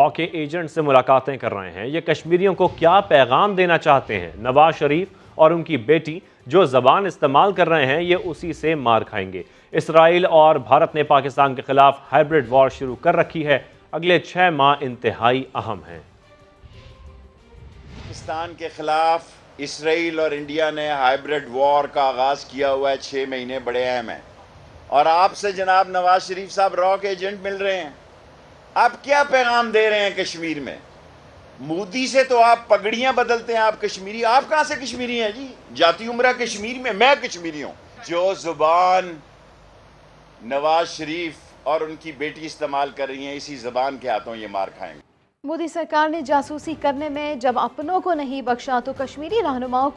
law के agent से मुलाकातें कर रहे हैं ये कश्मीरियों को क्या पैगाम देना चाहते हैं नवाज शरीफ और उनकी बेटी जो जबान इस्तेमाल कर रहे हैं ये उसी से मार खाएंगे इसराइल और भारत ने पाकिस्तान के खिलाफ हाइब्रिड वॉर शुरू कर रखी है अगले छः माह इंतहाई अहम हैं पाकिस्तान के खिलाफ इसराइल और इंडिया ने हाइब्रिड वॉर का आगाज़ किया हुआ है छः महीने बड़े अहम हैं और आपसे जनाब नवाज शरीफ साहब रॉक एजेंट मिल रहे हैं आप क्या पैगाम दे रहे हैं कश्मीर में मोदी से तो आप पगड़ियां बदलते हैं आप कश्मीरी आप कहां से कश्मीरी हैं जी जाती उम्र कश्मीर में मैं कश्मीरी हूं जो जुबान नवाज शरीफ और उनकी बेटी इस्तेमाल कर रही हैं इसी जबान के हाथों ये मार खाएंगे मोदी सरकार ने जासूसी करने में जब अपनों को नहीं बख्शा तो कश्मीरी रहनुमाओं